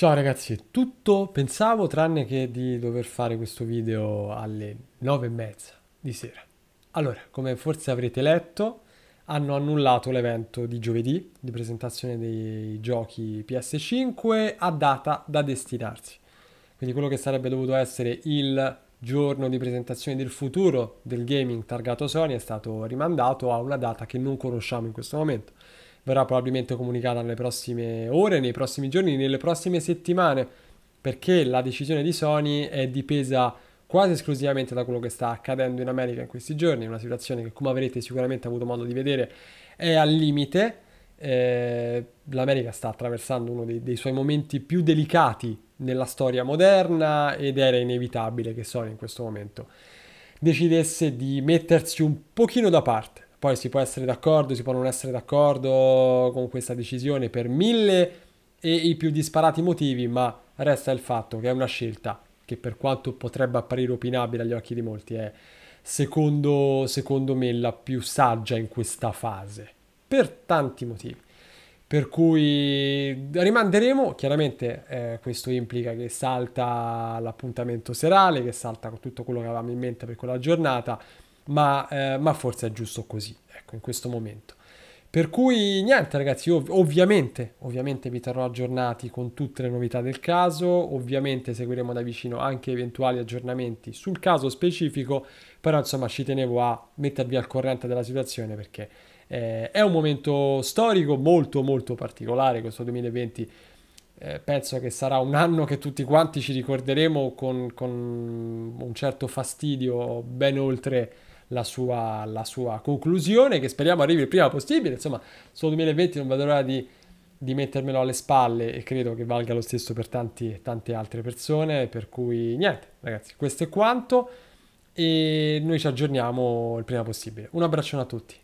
Ciao ragazzi, tutto pensavo tranne che di dover fare questo video alle nove e mezza di sera. Allora, come forse avrete letto, hanno annullato l'evento di giovedì di presentazione dei giochi PS5 a data da destinarsi. Quindi quello che sarebbe dovuto essere il giorno di presentazione del futuro del gaming targato Sony è stato rimandato a una data che non conosciamo in questo momento verrà probabilmente comunicata nelle prossime ore, nei prossimi giorni, nelle prossime settimane, perché la decisione di Sony è dipesa quasi esclusivamente da quello che sta accadendo in America in questi giorni, una situazione che come avrete sicuramente avuto modo di vedere è al limite. Eh, L'America sta attraversando uno dei, dei suoi momenti più delicati nella storia moderna ed era inevitabile che Sony in questo momento decidesse di mettersi un pochino da parte poi si può essere d'accordo, si può non essere d'accordo con questa decisione per mille e i più disparati motivi, ma resta il fatto che è una scelta che per quanto potrebbe apparire opinabile agli occhi di molti è secondo, secondo me la più saggia in questa fase, per tanti motivi. Per cui rimanderemo, chiaramente eh, questo implica che salta l'appuntamento serale, che salta con tutto quello che avevamo in mente per quella giornata, ma, eh, ma forse è giusto così, ecco, in questo momento. Per cui niente ragazzi, ov- ovviamente, ovviamente vi terrò aggiornati con tutte le novità del caso, ovviamente seguiremo da vicino anche eventuali aggiornamenti sul caso specifico, però insomma ci tenevo a mettervi al corrente della situazione perché eh, è un momento storico molto molto particolare questo 2020, eh, penso che sarà un anno che tutti quanti ci ricorderemo con, con un certo fastidio ben oltre la sua, la sua conclusione che speriamo arrivi il prima possibile. Insomma, solo 2020 non vedo l'ora di, di mettermelo alle spalle e credo che valga lo stesso per tanti, tante altre persone. Per cui niente, ragazzi, questo è quanto e noi ci aggiorniamo il prima possibile. Un abbraccione a tutti.